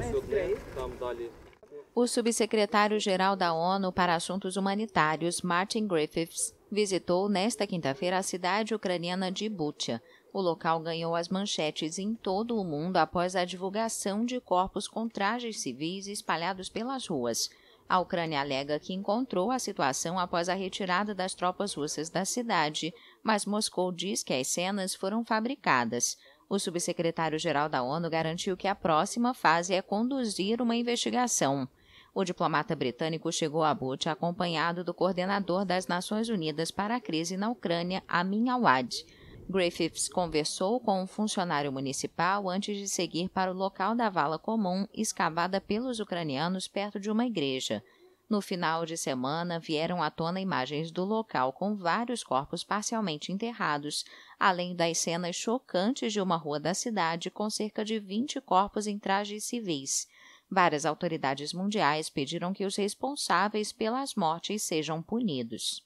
É tá, o subsecretário-geral da ONU para Assuntos Humanitários, Martin Griffiths, visitou nesta quinta-feira a cidade ucraniana de Butia. O local ganhou as manchetes em todo o mundo após a divulgação de corpos com trajes civis espalhados pelas ruas. A Ucrânia alega que encontrou a situação após a retirada das tropas russas da cidade, mas Moscou diz que as cenas foram fabricadas. O subsecretário-geral da ONU garantiu que a próxima fase é conduzir uma investigação. O diplomata britânico chegou a Butch acompanhado do coordenador das Nações Unidas para a crise na Ucrânia, Amin Awad. Griffiths conversou com um funcionário municipal antes de seguir para o local da vala comum escavada pelos ucranianos perto de uma igreja. No final de semana, vieram à tona imagens do local com vários corpos parcialmente enterrados, além das cenas chocantes de uma rua da cidade com cerca de 20 corpos em trajes civis. Várias autoridades mundiais pediram que os responsáveis pelas mortes sejam punidos.